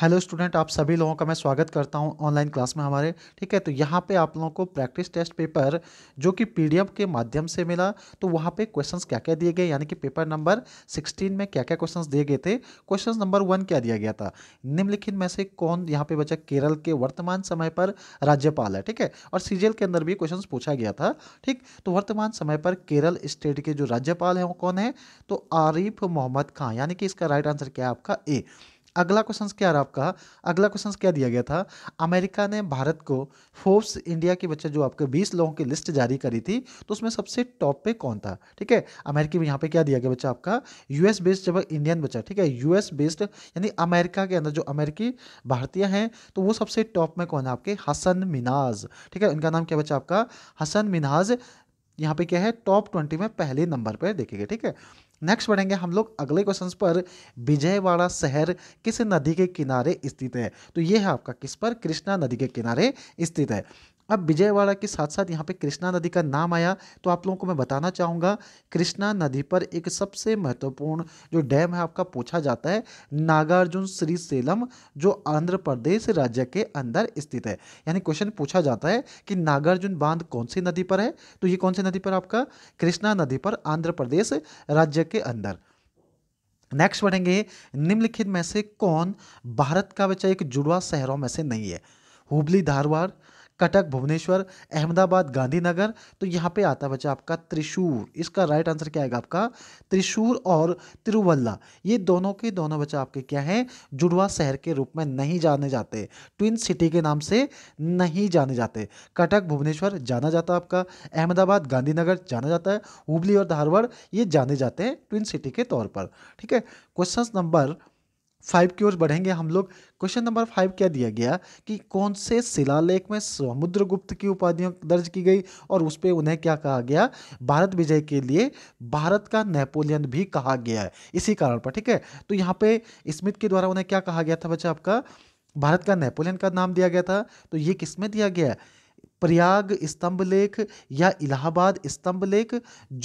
hello student आप सभी लोगों का मैं स्वागत करता हूं ऑनलाइन क्लास में हमारे ठीक है तो यहाँ पे आप लोगों को प्रैक्टिस टेस्ट पेपर जो कि पीडीएफ के माध्यम से मिला तो वहाँ पे क्वेश्चंस क्या क्या दिए गए यानी कि पेपर नंबर 16 में क्या क्या क्वेश्चंस दिए गए थे क्वेश्चन नंबर वन क्या दिया गया था निम्नलिखित में से कौन यहाँ पर बचा केरल के वर्तमान समय पर राज्यपाल है ठीक है और सीजीएल के अंदर भी क्वेश्चन पूछा गया था ठीक तो वर्तमान समय पर केरल स्टेट के जो राज्यपाल हैं वो कौन है तो आरिफ मोहम्मद खां यानी कि इसका राइट आंसर क्या है आपका ए अगला क्वेश्चन क्या रहा आपका अगला क्वेश्चन क्या दिया गया था अमेरिका ने भारत को फोर्ब्स इंडिया के बच्चे जो आपके 20 लोगों की लिस्ट जारी करी थी तो उसमें सबसे टॉप पे कौन था ठीक है अमेरिकी में यहाँ पे क्या दिया गया बच्चा आपका यूएस बेस्ड जब इंडियन बच्चा ठीक है यूएस बेस्ड यानी अमेरिका के अंदर जो अमेरिकी भारतीय हैं तो वो सबसे टॉप में कौन है आपके हसन मिनाज ठीक है उनका नाम क्या बच्चा आपका हसन मिनाज यहाँ पे क्या है टॉप ट्वेंटी में पहले नंबर पर देखेगा ठीक है नेक्स्ट बढ़ेंगे हम लोग अगले क्वेश्चन पर विजयवाड़ा शहर किस नदी के किनारे स्थित है तो ये है आपका किस पर कृष्णा नदी के किनारे स्थित है अब विजयवाड़ा के साथ साथ यहाँ पे कृष्णा नदी का नाम आया तो आप लोगों को मैं बताना चाहूँगा कृष्णा नदी पर एक सबसे महत्वपूर्ण जो डैम है आपका पूछा जाता है नागार्जुन श्री सेलम जो आंध्र प्रदेश राज्य के अंदर स्थित है यानी क्वेश्चन पूछा जाता है कि नागार्जुन बांध कौन सी नदी पर है तो ये कौन सी नदी पर आपका कृष्णा नदी पर आंध्र प्रदेश राज्य के अंदर नेक्स्ट बढ़ेंगे निम्नलिखित में से कौन भारत का एक जुड़वा शहरों में से नहीं है हुबली धारवाड़ कटक भुवनेश्वर अहमदाबाद गांधीनगर तो यहाँ पे आता है बच्चा आपका त्रिशूर इसका राइट आंसर क्या आएगा आपका त्रिशूर और तिरुवल्ला ये दोनों के दोनों बच्चा आपके क्या हैं जुड़वा शहर के रूप में नहीं जाने जाते ट्विन सिटी के नाम से नहीं जाने जाते कटक भुवनेश्वर जाना जाता है आपका अहमदाबाद गांधीनगर जाना जाता है हुबली और धारवाड़ ये जाने जाते हैं ट्विन सिटी के तौर पर ठीक है क्वेश्चन नंबर फाइव की ओर बढ़ेंगे हम लोग क्वेश्चन नंबर फाइव क्या दिया गया कि कौन से शिलालेख में समुद्रगुप्त की उपाधियां दर्ज की गई और उस पर उन्हें क्या कहा गया भारत विजय के लिए भारत का नेपोलियन भी कहा गया है इसी कारण पर ठीक है तो यहाँ पे स्मिथ के द्वारा उन्हें क्या कहा गया था बच्चा आपका भारत का नेपोलियन का नाम दिया गया था तो ये किस में दिया गया है प्रयाग स्तंभ लेख या इलाहाबाद स्तंभ लेख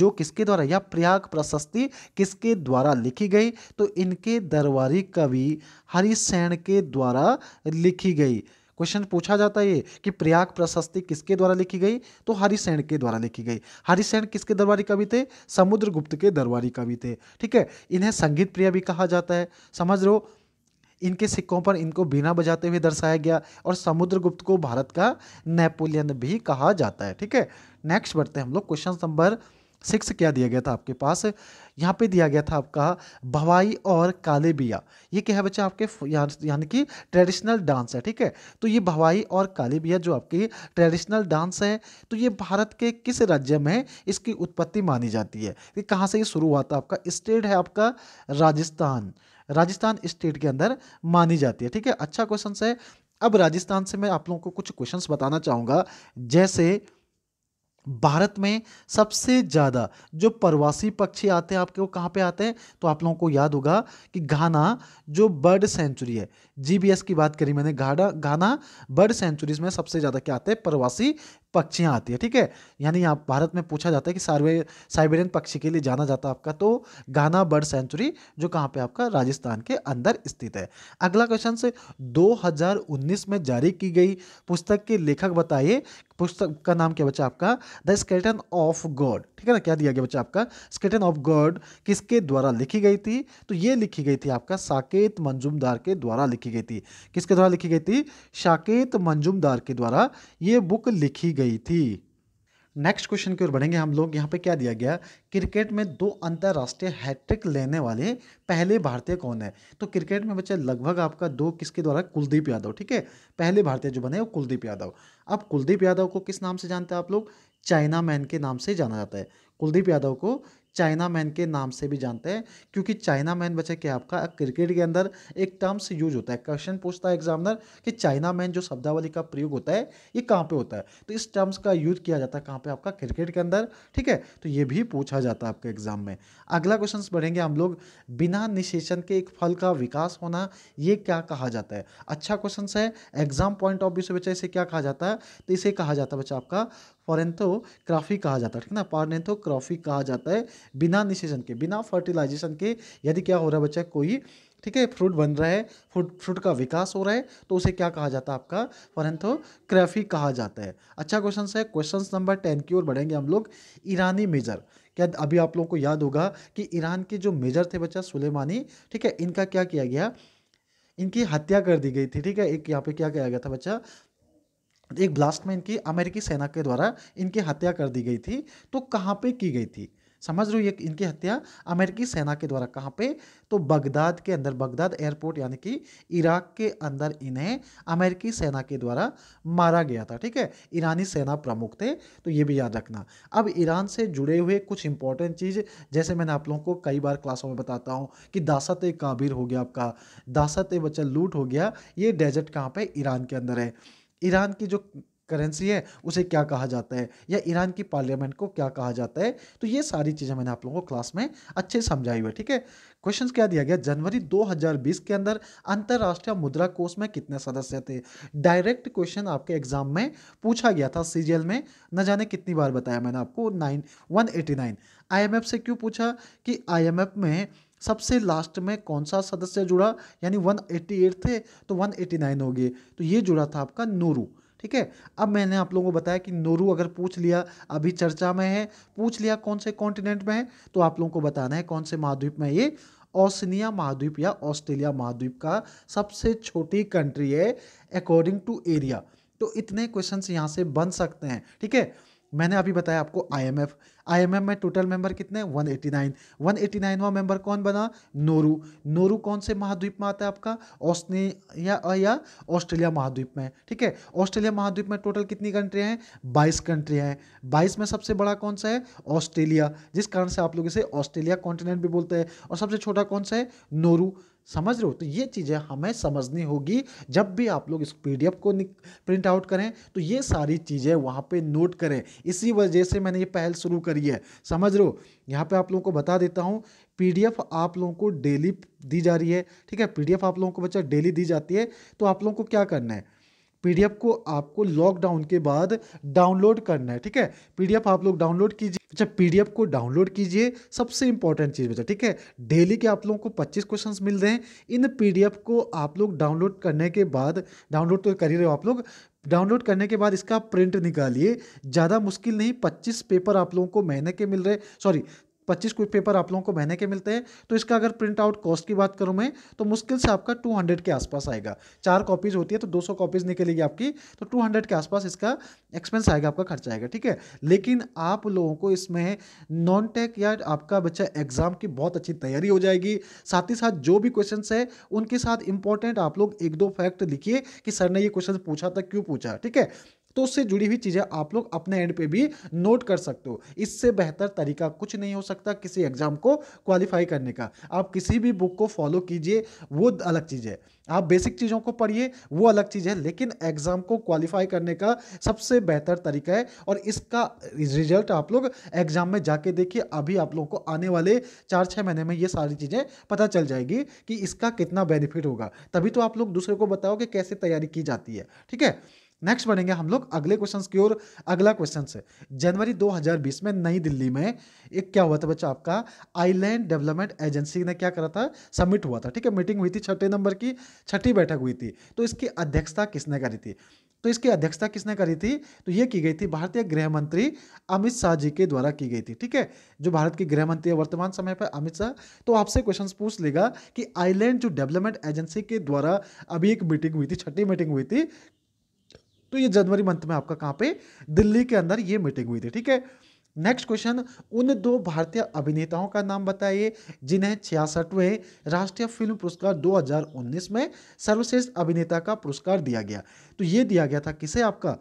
जो किसके द्वारा या प्रयाग प्रशस्ति किसके द्वारा लिखी गई तो इनके दरबारी कवि हरिसेन के द्वारा लिखी गई क्वेश्चन पूछा जाता है ये कि प्रयाग प्रशस्ति किसके द्वारा लिखी गई तो हरिसेन के द्वारा लिखी गई हरिसैन किसके दरबारी कवि थे समुद्रगुप्त के दरबारी कवि थे ठीक है इन्हें संगीत प्रिय भी कहा जाता है समझ लो इनके सिक्कों पर इनको बिना बजाते हुए दर्शाया गया और समुद्रगुप्त को भारत का नेपोलियन भी कहा जाता है ठीक है नेक्स्ट बढ़ते हैं हम लोग क्वेश्चन नंबर सिक्स क्या दिया गया था आपके पास यहाँ पे दिया गया था आपका भवाई और काले बिया ये क्या है बच्चा आपके यानी कि ट्रेडिशनल डांस है ठीक है तो ये भवाई और काले बिया जो आपकी ट्रेडिशनल डांस है तो ये भारत के किस राज्य में इसकी उत्पत्ति मानी जाती है ये कहाँ से ये शुरू हुआ था आपका स्टेट है आपका राजस्थान राजस्थान स्टेट के अंदर मानी जाती है ठीक है अच्छा क्वेश्चन है अब राजस्थान से मैं आप लोगों को कुछ क्वेश्चन बताना चाहूंगा जैसे भारत में सबसे ज़्यादा जो प्रवासी पक्षी आते हैं आपके वो कहाँ पे आते हैं तो आप लोगों को याद होगा कि घाना जो बर्ड सेंचुरी है जीबीएस की बात करी मैंने घाड़ा गाना बर्ड सेंचुरीज में सबसे ज़्यादा क्या आते हैं प्रवासी पक्षियाँ आती है ठीक है यानी यहाँ भारत में पूछा जाता है कि सार्वे साइबेरियन पक्षी के लिए जाना जाता है आपका तो गाना बर्ड सेंचुरी जो कहाँ पे आपका राजस्थान के अंदर स्थित है अगला क्वेश्चन से 2019 में जारी की गई पुस्तक के लेखक बताइए पुस्तक का नाम क्या बचा आपका द स्केटन ऑफ गॉड ठीक है ना क्या दिया गया बच्चा आपका स्केटन ऑफ गॉड किसके द्वारा लिखी गई थी तो ये लिखी गई थी आपका साकेत मंजुमदार के द्वारा लिखी गई थी किसके द्वारा लिखी गई थी साकेत मंजुमदार के द्वारा ये बुक लिखी गई थी नेक्स्ट क्वेश्चन की ओर बढ़ेंगे हम लोग यहाँ पे क्या दिया गया क्रिकेट में दो अंतर्राष्ट्रीय हैट्रिक लेने वाले पहले भारतीय कौन है तो क्रिकेट में बच्चे लगभग आपका दो किसके द्वारा कुलदीप यादव ठीक है पहले भारतीय जो बने वो कुलदीप यादव अब कुलदीप यादव को किस नाम से जानते हैं आप लोग चाइना मैन के नाम से जाना जाता है कुलदीप यादव को चाइना मैन के नाम से भी जानते हैं क्योंकि चाइना मैन बचा क्या आपका क्रिकेट के अंदर एक टर्म से यूज होता है क्वेश्चन पूछता है एग्जामिनर कि चाइना मैन जो शब्दावली का प्रयोग होता है ये कहाँ पे होता है तो इस टर्म्स का यूज किया जाता है कहाँ पे आपका क्रिकेट के अंदर ठीक है तो ये भी पूछा जाता है आपके एग्जाम में अगला क्वेश्चन बढ़ेंगे हम लोग बिना निशेषण के एक फल का विकास होना ये क्या कहा जाता है अच्छा क्वेश्चन है एग्जाम पॉइंट ऑफ व्यू से बच्चा इसे क्या कहा जाता है तो इसे कहा जाता है बच्चा आपका फॉरेंथोग्राफी कहा जाता है ठीक है ना फॉरेंथोग्राफी कहा जाता है बिना निषेचन के बिना फर्टिलाइजेशन के यदि क्या हो रहा है बच्चा कोई ठीक है फ्रूट बन रहा है फ्रूट फ्रूट का विकास हो रहा है तो उसे क्या कहा जाता है आपका फॉरेंथोग्राफी कहा जाता है अच्छा क्वेश्चन है क्वेश्चन नंबर टेन की ओर बढ़ेंगे हम लोग ईरानी मेजर क्या अभी आप लोगों को याद होगा कि ईरान के जो मेजर थे बच्चा सुलेमानी ठीक है इनका क्या किया गया इनकी हत्या कर दी गई थी ठीक है एक यहाँ पे क्या किया गया था बच्चा एक ब्लास्ट में इनकी अमेरिकी सेना के द्वारा इनकी हत्या कर दी गई थी तो कहाँ पे की गई थी समझ रहे हो ये इनकी हत्या अमेरिकी सेना के द्वारा कहाँ पे तो बगदाद के अंदर बगदाद एयरपोर्ट यानी कि इराक के अंदर इन्हें अमेरिकी सेना के द्वारा मारा गया था ठीक है ईरानी सेना प्रमुख थे तो ये भी याद रखना अब ईरान से जुड़े हुए कुछ इंपॉर्टेंट चीज़ जैसे मैंने आप लोगों को कई बार क्लासों में बताता हूँ कि दासत काबिर हो गया आपका दासत बच्चा लूट हो गया ये डेजर्ट कहाँ पर ईरान के अंदर है ईरान की जो करेंसी है उसे क्या कहा जाता है या ईरान की पार्लियामेंट को क्या कहा जाता है तो ये सारी चीज़ें मैंने आप लोगों को क्लास में अच्छे समझाई हुई है ठीक है क्वेश्चन क्या दिया गया जनवरी 2020 के अंदर अंतर्राष्ट्रीय मुद्रा कोष में कितने सदस्य थे डायरेक्ट क्वेश्चन आपके एग्जाम में पूछा गया था सी में न जाने कितनी बार बताया मैंने आपको नाइन वन एटी नाइन से क्यों पूछा कि आई में सबसे लास्ट में कौन सा सदस्य जुड़ा यानी वन एट्टी एट थे तो वन एटी नाइन हो गए तो ये जुड़ा था आपका नूरू ठीक है अब मैंने आप लोगों को बताया कि नोरू अगर पूछ लिया अभी चर्चा में है पूछ लिया कौन से कॉन्टिनेंट में है तो आप लोगों को बताना है कौन से महाद्वीप में ये ऑसनिया महाद्वीप या ऑस्ट्रेलिया महाद्वीप का सबसे छोटी कंट्री है अकॉर्डिंग टू एरिया तो इतने क्वेश्चन यहाँ से बन सकते हैं ठीक है मैंने अभी बताया आपको आईएमएफ आईएमएम में टोटल मेंबर कितने 189 वा मेंबर कौन बना नोरू नोरू कौन से महाद्वीप में आता है आपका ऑस्ट्रेलिया या ऑस्ट्रेलिया महाद्वीप में ठीक है ऑस्ट्रेलिया महाद्वीप में टोटल कितनी कंट्री हैं बाईस कंट्री हैं बाईस में सबसे बड़ा कौन सा है ऑस्ट्रेलिया जिस कारण से आप लोग इसे ऑस्ट्रेलिया कॉन्टिनेंट भी बोलते हैं और सबसे छोटा कौन सा है नोरू समझ रहे हो तो ये चीज़ें हमें समझनी होगी जब भी आप लोग इस पी को प्रिंट आउट करें तो ये सारी चीज़ें वहाँ पे नोट करें इसी वजह से मैंने ये पहल शुरू करी है समझ रहे हो यहाँ पे आप लोगों को बता देता हूँ पीडीएफ आप लोगों को डेली दी जा रही है ठीक है पीडीएफ आप लोगों को बच्चा डेली दी जाती है तो आप लोगों को क्या करना है पी को आपको लॉकडाउन के बाद डाउनलोड करना है ठीक है पी आप लोग डाउनलोड कीजिए अच्छा पी को डाउनलोड कीजिए सबसे इंपॉर्टेंट चीज़ बचा ठीक है डेली के आप लोगों को 25 क्वेश्चंस मिल रहे हैं इन पी को आप लोग डाउनलोड करने के बाद डाउनलोड तो कर ही रहे हो आप लोग डाउनलोड करने के बाद इसका प्रिंट निकालिए ज़्यादा मुश्किल नहीं 25 पेपर आप लोगों को महीने के मिल रहे सॉरी पच्चीस कोई पेपर आप लोगों को बहने के मिलते हैं तो इसका अगर प्रिंट आउट कॉस्ट की बात करूँ मैं तो मुश्किल से आपका टू हंड्रेड के आसपास आएगा चार कॉपीज़ होती है तो दो सौ कॉपीज़ निकलेगी आपकी तो टू हंड्रेड के आसपास इसका एक्सपेंस आएगा आपका खर्चा आएगा ठीक है लेकिन आप लोगों को इसमें नॉन टेक या आपका बच्चा एग्जाम की बहुत अच्छी तैयारी हो जाएगी साथ ही साथ जो भी क्वेश्चन है उनके साथ इंपॉर्टेंट आप लोग एक दो फैक्ट लिखिए कि सर ने ये क्वेश्चन पूछा था क्यों पूछा ठीक है तो उससे जुड़ी हुई चीज़ें आप लोग अपने एंड पे भी नोट कर सकते हो इससे बेहतर तरीका कुछ नहीं हो सकता किसी एग्ज़ाम को क्वालिफाई करने का आप किसी भी बुक को फॉलो कीजिए वो अलग चीज़ है आप बेसिक चीज़ों को पढ़िए वो अलग चीज़ है लेकिन एग्ज़ाम को क्वालिफाई करने का सबसे बेहतर तरीका है और इसका रिजल्ट आप लोग एग्ज़ाम में जाके देखिए अभी आप लोगों को आने वाले चार छः महीने में ये सारी चीज़ें पता चल जाएगी कि इसका कितना बेनिफिट होगा तभी तो आप लोग दूसरे को बताओ कि कैसे तैयारी की जाती है ठीक है नेक्स्ट बनेंगे हम लोग अगले क्वेश्चन की ओर अगला क्वेश्चन है जनवरी 2020 में नई दिल्ली में एक क्या हुआ था बच्चा आपका आइलैंड डेवलपमेंट एजेंसी ने क्या करा था सबमिट हुआ था ठीक है मीटिंग हुई थी छठे नंबर की छठी बैठक हुई थी तो इसकी अध्यक्षता किसने करी थी तो इसकी अध्यक्षता किसने करी थी तो ये की गई थी भारतीय गृह मंत्री अमित शाह जी के द्वारा की गई थी ठीक है जो भारत के गृह मंत्री है वर्तमान समय पर अमित शाह तो आपसे क्वेश्चन पूछ लेगा कि आइलैंड जो डेवलपमेंट एजेंसी के द्वारा अभी एक मीटिंग हुई थी छठी मीटिंग हुई थी तो ये जनवरी मंथ में आपका कहाँ पे दिल्ली के अंदर ये मीटिंग हुई थी ठीक है नेक्स्ट क्वेश्चन उन दो भारतीय अभिनेताओं का नाम बताइए जिन्हें छियासठवें राष्ट्रीय फिल्म पुरस्कार 2019 में सर्वश्रेष्ठ अभिनेता का पुरस्कार दिया गया तो ये दिया गया था किसे आपका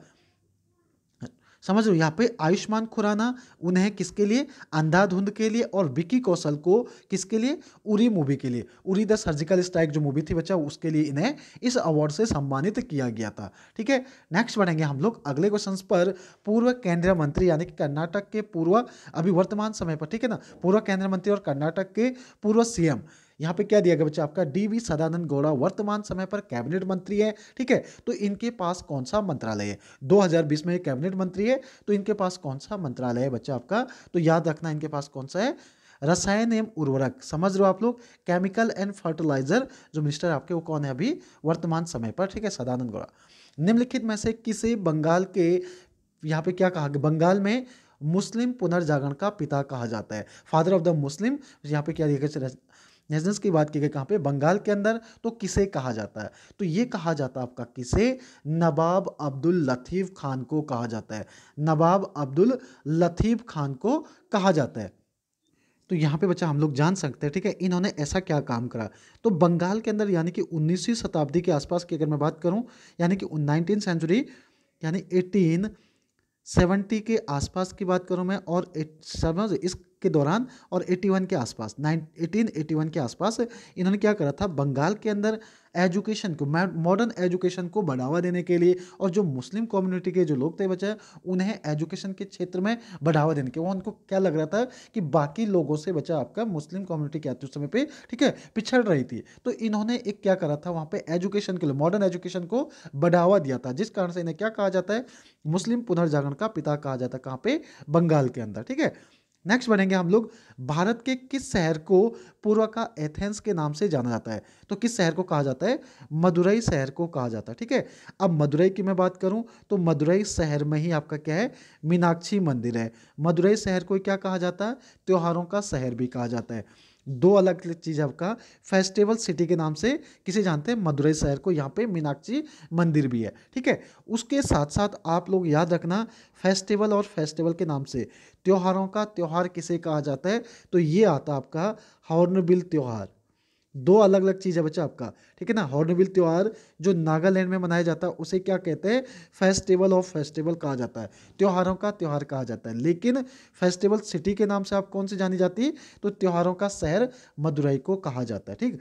समझ लो यहाँ पे आयुष्मान खुराना उन्हें किसके लिए अंधाधुंध के लिए और विकी कौशल को किसके लिए उरी मूवी के लिए उरी द सर्जिकल स्ट्राइक जो मूवी थी बच्चा उसके लिए इन्हें इस अवार्ड से सम्मानित किया गया था ठीक है नेक्स्ट बढ़ेंगे हम लोग अगले क्वेश्चन पर पूर्व केंद्रीय मंत्री यानी कि कर्नाटक के पूर्व अभी वर्तमान समय पर ठीक है ना पूर्व केंद्रीय मंत्री और कर्नाटक के पूर्व सीएम यहाँ पे क्या दिया गया बच्चा आपका डी वी सदानंद गौड़ा वर्तमान समय पर कैबिनेट मंत्री है ठीक है तो इनके पास कौन सा मंत्रालय है 2020 में कैबिनेट मंत्री है तो इनके पास कौन सा मंत्रालय है बच्चा आपका तो याद रखना इनके पास कौन सा है रसायन एवं उर्वरक समझ रहे हो आप लोग केमिकल एंड फर्टिलाइजर जो मिनिस्टर आपके वो कौन है अभी वर्तमान समय पर ठीक है सदानंद गौड़ा निम्नलिखित में से किसे बंगाल के यहाँ पे क्या कहा गया बंगाल में मुस्लिम पुनर्जागरण का पिता कहा जाता है फादर ऑफ द मुस्लिम यहाँ पे क्या दिया नेशनल्स की बात की गई कहाँ पे बंगाल के अंदर तो किसे कहा जाता है तो ये कहा जाता है आपका किसे नवाब अब्दुल लतीफ़ खान को कहा जाता है नवाब अब्दुल लतीफ़ खान को कहा जाता है तो यहाँ पे बच्चा हम लोग जान सकते हैं ठीक है इन्होंने ऐसा क्या काम करा तो बंगाल के अंदर यानी कि उन्नीसवीं शताब्दी के आसपास की अगर मैं बात करूँ यानी कि नाइनटीन सेंचुरी यानी एटीन सेवेंटी के आसपास की बात करूँ मैं और समझ इस के दौरान और 81 के आसपास नाइन एटीन के आसपास इन्होंने क्या करा था बंगाल के अंदर एजुकेशन को मॉडर्न एजुकेशन को बढ़ावा देने के लिए और जो मुस्लिम कम्युनिटी के जो लोग थे बच्चे उन्हें एजुकेशन के क्षेत्र में बढ़ावा देने के वो उनको क्या लग रहा था कि बाकी लोगों से बच्चा आपका मुस्लिम कम्युनिटी क्या थी उस समय पे ठीक है पिछड़ रही थी तो इन्होंने एक क्या करा था वहाँ पर एजुकेशन के लिए मॉडर्न एजुकेशन को बढ़ावा दिया था जिस कारण से इन्हें क्या कहा जाता है मुस्लिम पुनर्जागरण का पिता कहा जाता है कहाँ पर बंगाल के अंदर ठीक है नेक्स्ट बनेंगे हम लोग भारत के किस शहर को पूर्व का एथेंस के नाम से जाना जाता है तो किस शहर को कहा जाता है मदुरई शहर को कहा जाता है ठीक है अब मदुरई की मैं बात करूं तो मदुरई शहर में ही आपका क्या है मीनाक्षी मंदिर है मदुरई शहर को क्या कहा जाता है त्योहारों का शहर भी कहा जाता है दो अलग अलग चीज़ आपका फेस्टिवल सिटी के नाम से किसे जानते हैं मदुरई शहर को यहाँ पे मीनाक्षी मंदिर भी है ठीक है उसके साथ साथ आप लोग याद रखना फेस्टिवल और फेस्टिवल के नाम से त्योहारों का त्यौहार किसे कहा जाता है तो ये आता आपका हॉर्नबिल त्यौहार दो अलग अलग चीज़ है बच्चा आपका ठीक है ना हॉर्नबिल त्यौहार जो नागालैंड में मनाया जाता है उसे क्या कहते हैं फेस्टिवल ऑफ फेस्टिवल कहा जाता है त्यौहारों का त्यौहार कहा जाता है लेकिन फेस्टिवल सिटी के नाम से आप कौन सी जानी जाती है तो त्यौहारों का शहर मदुरई को कहा जाता है ठीक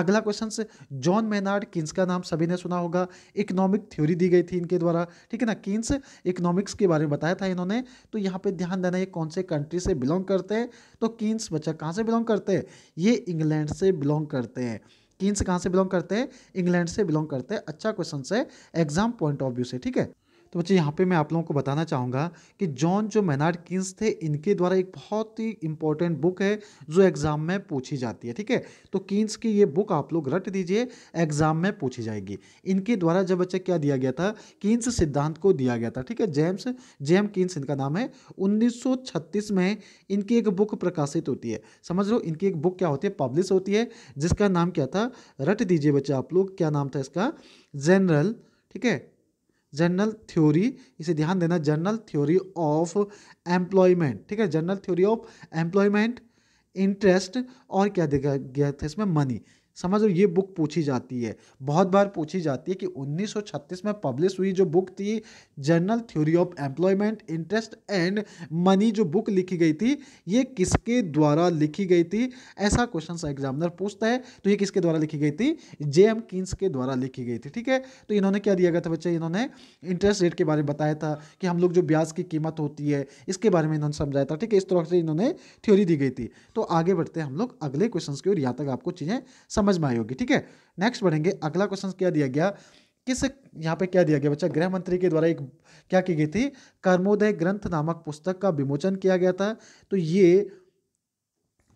अगला क्वेश्चन से जॉन मेनार्ड किन्स का नाम सभी ने सुना होगा इकोनॉमिक थ्योरी दी गई थी इनके द्वारा ठीक है ना किन्स इकोनॉमिक्स के बारे में बताया था इन्होंने तो यहाँ पे ध्यान देना ये कौन से कंट्री से बिलोंग करते हैं तो किन्स बच्चा कहाँ से बिलोंग करते हैं ये इंग्लैंड से बिलोंग करते हैं किन्स कहाँ से बिलोंग करते हैं इंग्लैंड से बिलोंग करते हैं अच्छा क्वेश्चन है एग्जाम पॉइंट ऑफ व्यू से ठीक है तो बच्चे यहाँ पे मैं आप लोगों को बताना चाहूँगा कि जॉन जो मैनार्ड किन्स थे इनके द्वारा एक बहुत ही इंपॉर्टेंट बुक है जो एग्ज़ाम में पूछी जाती है ठीक है तो किन्स की ये बुक आप लोग रट दीजिए एग्ज़ाम में पूछी जाएगी इनके द्वारा जब बच्चा क्या दिया गया था किन्स सिद्धांत को दिया गया था ठीक है जेम्स जेम किन्स इनका नाम है उन्नीस में इनकी एक बुक प्रकाशित होती है समझ लो इनकी एक बुक क्या होती है पब्लिश होती है जिसका नाम क्या था रट दीजिए बच्चे आप लोग क्या नाम था इसका जनरल ठीक है जनरल थ्योरी इसे ध्यान देना जनरल थ्योरी ऑफ एम्प्लॉयमेंट ठीक है general theory of employment interest और क्या देखा गया था इसमें मनी समझ लो ये बुक पूछी जाती है बहुत बार पूछी जाती है कि 1936 में पब्लिश हुई जो बुक थी general theory of employment interest and money जो बुक लिखी गई थी ये किसके द्वारा लिखी गई थी ऐसा क्वेश्चन एग्जामिनर पूछता है तो ये किसके द्वारा लिखी गई थी जे एम किन्स के द्वारा लिखी गई थी ठीक है तो इन्होंने क्या दिया गया था बच्चे इन्होंने इंटरेस्ट रेट के बारे में बताया था कि हम लोग जो ब्याज की कीमत होती है इसके बारे में इन्होंने समझाया था ठीक है इस तरह से इन्होंने थ्योरी दी गई थी तो आगे बढ़ते हैं हम लोग अगले क्वेश्चन की ओर यहाँ तक आपको चीज़ें समझ समझ में आई होगी ठीक है नेक्स्ट बढ़ेंगे अगला क्वेश्चन क्या दिया गया किस यहाँ पे क्या दिया गया बच्चा गृह मंत्री के द्वारा एक क्या की गई थी कर्मोदय ग्रंथ नामक पुस्तक का विमोचन किया गया था तो ये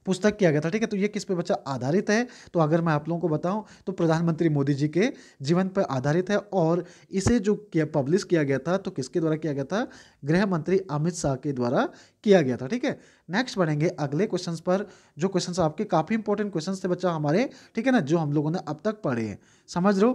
पुस्तक किया गया था ठीक है तो ये किस पे बच्चा आधारित है तो अगर मैं आप लोगों को बताऊं तो प्रधानमंत्री मोदी जी के जीवन पर आधारित है और इसे जो किया पब्लिश किया गया था तो किसके द्वारा किया गया था गृह मंत्री अमित शाह के द्वारा किया गया था ठीक है नेक्स्ट बढ़ेंगे अगले क्वेश्चन पर जो क्वेश्चन आपके काफ़ी इंपॉर्टेंट क्वेश्चन थे बच्चा हमारे ठीक है ना जो हम लोगों ने अब तक पढ़े हैं समझ लो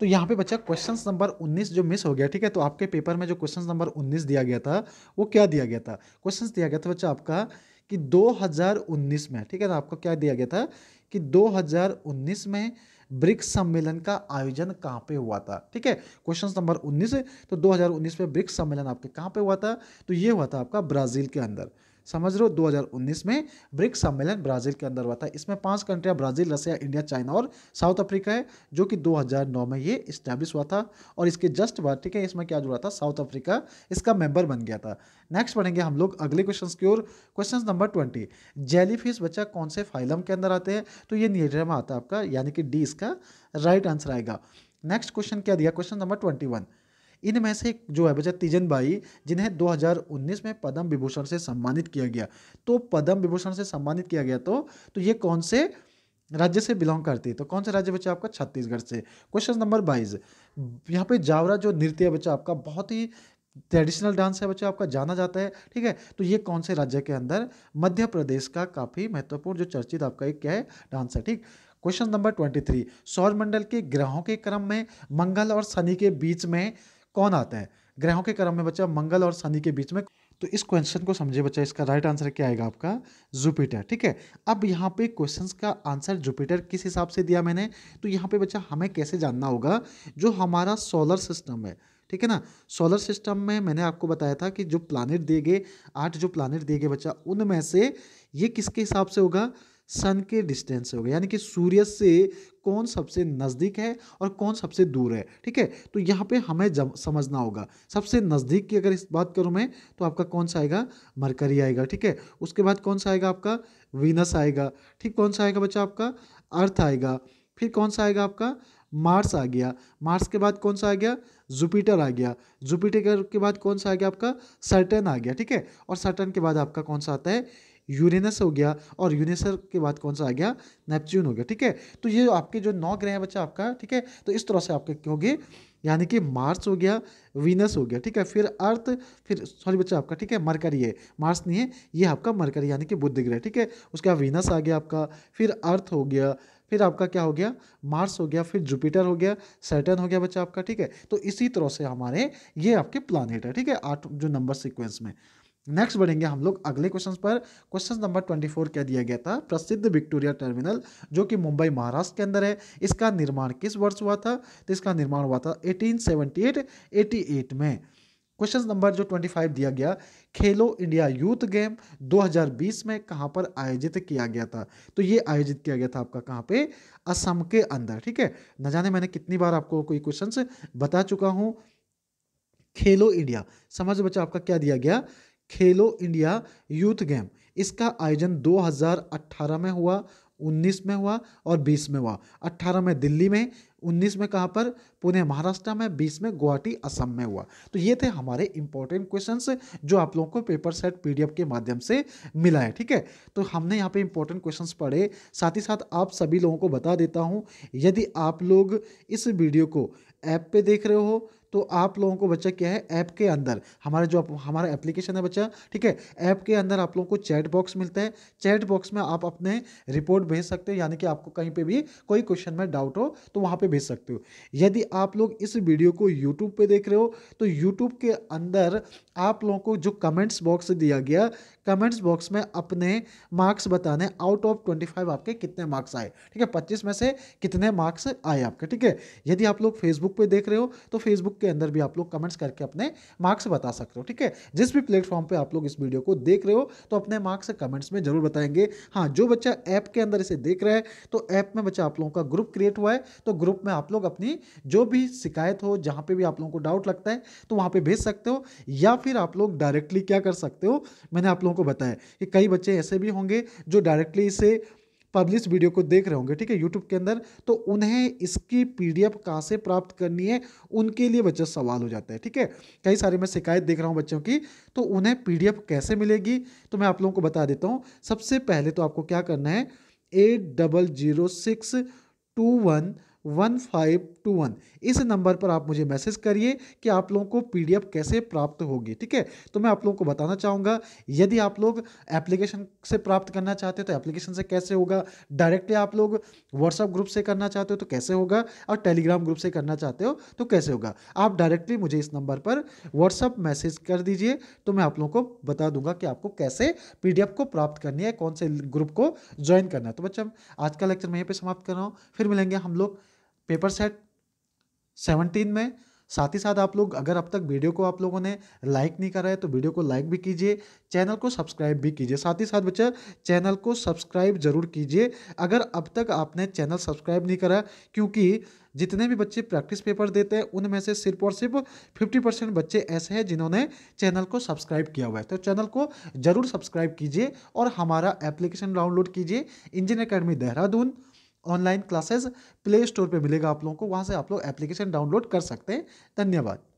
तो यहाँ पे बच्चा क्वेश्चन नंबर 19 जो मिस हो गया ठीक है तो आपके पेपर में जो क्वेश्चन नंबर 19 दिया गया था वो क्या दिया गया था क्वेश्चन दिया गया था बच्चा आपका कि 2019 में ठीक है ना आपको क्या दिया गया था कि 2019 में ब्रिक्स सम्मेलन का आयोजन कहाँ पे हुआ था ठीक है क्वेश्चन नंबर 19 तो 2019 में ब्रिक्स सम्मेलन आपके कहाँ पे हुआ था तो ये हुआ था आपका ब्राजील के अंदर समझ लो 2019 में ब्रिक्स सम्मेलन ब्राजील के अंदर हुआ था इसमें पांच कंट्रियाँ ब्राजील रसिया इंडिया चाइना और साउथ अफ्रीका है जो कि 2009 में ये इस्टेब्लिश हुआ था और इसके जस्ट बाद ठीक है इसमें क्या जुड़ा था साउथ अफ्रीका इसका मेंबर बन गया था नेक्स्ट पढ़ेंगे हम लोग अगले क्वेश्चन की ओर क्वेश्चन नंबर ट्वेंटी जेली बच्चा कौन से फाइलम के अंदर आते हैं तो ये नियटर आता है आपका यानी कि डी इसका राइट आंसर आएगा नेक्स्ट क्वेश्चन क्या दिया क्वेश्चन नंबर ट्वेंटी वन इनमें से जो है बच्चा तीजन बाई जिन्हें 2019 में पद्म विभूषण से सम्मानित किया गया तो पद्म विभूषण से सम्मानित किया गया तो, तो ये कौन से राज्य से बिलोंग करती है तो कौन सा राज्य बच्चा आपका छत्तीसगढ़ से क्वेश्चन नंबर बाईस यहाँ पे जावरा जो नृत्य बच्चा आपका बहुत ही ट्रेडिशनल डांस है बच्चा आपका जाना जाता है ठीक है तो ये कौन से राज्य के अंदर मध्य प्रदेश का काफ़ी महत्वपूर्ण जो चर्चित आपका एक क्या है डांस है ठीक क्वेश्चन नंबर ट्वेंटी थ्री सौरमंडल के ग्रहों के क्रम में मंगल और शनि के बीच में कौन आता है ग्रहों के क्रम में बच्चा मंगल और शनि के बीच में तो इस क्वेश्चन को समझे बच्चा इसका राइट आंसर क्या आएगा आपका जुपिटर ठीक है अब यहाँ पे क्वेश्चंस का आंसर जुपिटर किस हिसाब से दिया मैंने तो यहाँ पे बच्चा हमें कैसे जानना होगा जो हमारा सोलर सिस्टम है ठीक है ना सोलर सिस्टम में मैंने आपको बताया था कि जो प्लानट दिए गए आठ जो प्लानट दिए गए बच्चा उनमें से ये किसके हिसाब से होगा सन के डिस्टेंस हो गए यानी कि सूर्य से कौन सबसे नज़दीक है और कौन सबसे दूर है ठीक है तो यहाँ पे हमें जम, समझना होगा सबसे नज़दीक की अगर इस बात करूँ मैं तो आपका कौन सा आएगा मरकरी आएगा ठीक है उसके बाद कौन सा आएगा आपका वीनस आएगा ठीक कौन सा आएगा बच्चा आपका अर्थ आएगा फिर कौन सा आएगा आपका मार्स आ गया मार्स के बाद कौन सा आ गया जुपिटर आ गया जुपिटर के बाद कौन सा आ गया आपका सर्टन आ गया ठीक है और सर्टन के बाद आपका कौन सा आता है यूरेनस हो गया और यूनेसर के बाद कौन सा आ गया नेपच्यून हो गया ठीक है तो ये आपके जो नौ ग्रह हैं बच्चा आपका ठीक है तो इस तरह से आपके होंगे यानी कि मार्स हो गया वीनस हो गया ठीक है फिर अर्थ फिर सॉरी बच्चा आपका ठीक है मरकरी है मार्स नहीं है ये आपका मरकरी यानी कि बुद्ध ग्रह ठीक है उसके बाद वीनस आ गया आपका फिर अर्थ हो गया फिर आपका क्या हो गया मार्स हो गया फिर जुपिटर हो गया सैटर्न हो गया बच्चा आपका ठीक है तो इसी तरह से हमारे ये आपके प्लानट है ठीक है आठ जो नंबर सिक्वेंस में नेक्स्ट बढ़ेंगे हम लोग अगले क्वेश्चन पर क्वेश्चन नंबर ट्वेंटी फोर क्या दिया गया था प्रसिद्ध विक्टोरिया टर्मिनल जो कि मुंबई महाराष्ट्र के अंदर है इसका निर्माण किस वर्ष हुआ था तो इसका निर्माण हुआ था 1878 88 में क्वेश्चन नंबर जो फाइव दिया गया खेलो इंडिया यूथ गेम 2020 में कहाँ पर आयोजित किया गया था तो ये आयोजित किया गया था आपका कहाँ पे असम के अंदर ठीक है न जाने मैंने कितनी बार आपको कोई क्वेश्चन बता चुका हूँ खेलो इंडिया समझ बच्चा आपका क्या दिया गया खेलो इंडिया यूथ गेम इसका आयोजन 2018 में हुआ 19 में हुआ और 20 में हुआ 18 में दिल्ली में 19 में कहाँ पर पुणे महाराष्ट्र में 20 में गुवाहाटी असम में हुआ तो ये थे हमारे इंपॉर्टेंट क्वेश्चंस जो आप लोगों को पेपर सेट पीडीएफ के माध्यम से मिला है ठीक है तो हमने यहाँ पे इंपॉर्टेंट क्वेश्चंस पढ़े साथ ही साथ आप सभी लोगों को बता देता हूँ यदि आप लोग इस वीडियो को ऐप पे देख रहे हो तो आप लोगों को बच्चा क्या है ऐप के अंदर हमारा जो हमारा एप्लीकेशन है बच्चा ठीक है ऐप के अंदर आप लोगों को चैट बॉक्स मिलता है चैट बॉक्स में आप अपने रिपोर्ट भेज सकते हो यानी कि आपको कहीं पे भी कोई क्वेश्चन में डाउट हो तो वहाँ पे भेज सकते हो यदि आप लोग इस वीडियो को यूट्यूब पर देख रहे हो तो यूट्यूब के अंदर आप लोगों को जो कमेंट्स बॉक्स दिया गया कमेंट्स बॉक्स में अपने मार्क्स बताने आउट ऑफ ट्वेंटी फाइव आपके कितने मार्क्स आए ठीक है पच्चीस में से कितने मार्क्स आए आपके ठीक है यदि आप लोग फेसबुक पर देख रहे हो तो फेसबुक के अंदर भी आप लोग कमेंट्स करके अपने मार्क्स बता सकते हो ठीक है जिस भी प्लेटफॉर्म पर आप लोग इस वीडियो को देख रहे हो तो अपने मार्क्स कमेंट्स में जरूर बताएंगे हाँ जो बच्चा ऐप के अंदर इसे देख रहा है तो ऐप में बच्चा आप लोगों का ग्रुप क्रिएट हुआ है तो ग्रुप में आप लोग अपनी जो भी शिकायत हो जहाँ पर भी आप लोगों को डाउट लगता है तो वहाँ पर भेज सकते हो या फिर आप लोग डायरेक्टली क्या कर सकते हो मैंने आप लोगों को बताएं कि कई बच्चे ऐसे भी होंगे जो डायरेक्टली इसे पब्लिश वीडियो को देख रहे होंगे ठीक है यूट्यूब के अंदर तो उन्हें इसकी पीडीएफ कहाँ से प्राप्त करनी है उनके लिए बच्चे सवाल हो जाता है ठीक है कई सारे मैं शिकायत देख रहा हूँ बच्चों की तो उन्हें पीडीएफ कैसे मिलेगी तो मैं आप लोगों को बता देता हूँ सबसे पहले तो आपको क्या करना है eight double zero six two one one five two one इस नंबर पर आप मुझे मैसेज करिए कि आप लोगों को पीडीएफ कैसे प्राप्त होगी ठीक है तो मैं आप लोगों को बताना चाहूँगा यदि आप लोग एप्लीकेशन से प्राप्त करना चाहते हो तो एप्लीकेशन से कैसे होगा डायरेक्टली आप लोग व्हाट्सअप ग्रुप से करना चाहते हो तो कैसे होगा और टेलीग्राम ग्रुप से करना चाहते हो तो कैसे होगा आप डायरेक्टली मुझे इस नंबर पर व्हाट्सअप मैसेज कर दीजिए तो मैं आप लोगों को बता दूंगा कि आपको कैसे पी को प्राप्त करनी है कौन से ग्रुप को ज्वाइन करना है तो बच्चा आज का लेक्चर मैं यहीं पर समाप्त कर रहा हूँ फिर मिलेंगे हम लोग पेपर सेट सेवनटीन में साथ ही साथ आप लोग अगर अब तक वीडियो को आप लोगों ने लाइक नहीं करा है तो वीडियो को लाइक भी कीजिए चैनल को सब्सक्राइब भी कीजिए साथ ही साथ बच्चा चैनल को सब्सक्राइब जरूर कीजिए अगर अब तक आपने चैनल सब्सक्राइब नहीं करा क्योंकि जितने भी बच्चे प्रैक्टिस पेपर देते हैं उनमें से सिर्फ और सिर्फ फिफ्टी परसेंट बच्चे ऐसे हैं जिन्होंने चैनल को सब्सक्राइब किया हुआ है तो चैनल को जरूर सब्सक्राइब कीजिए और हमारा एप्लीकेशन डाउनलोड कीजिए engineer academy Dehradun online classes play store पर मिलेगा आप लोगों को वहाँ से आप लोग एप्लीकेशन डाउनलोड कर सकते हैं धन्यवाद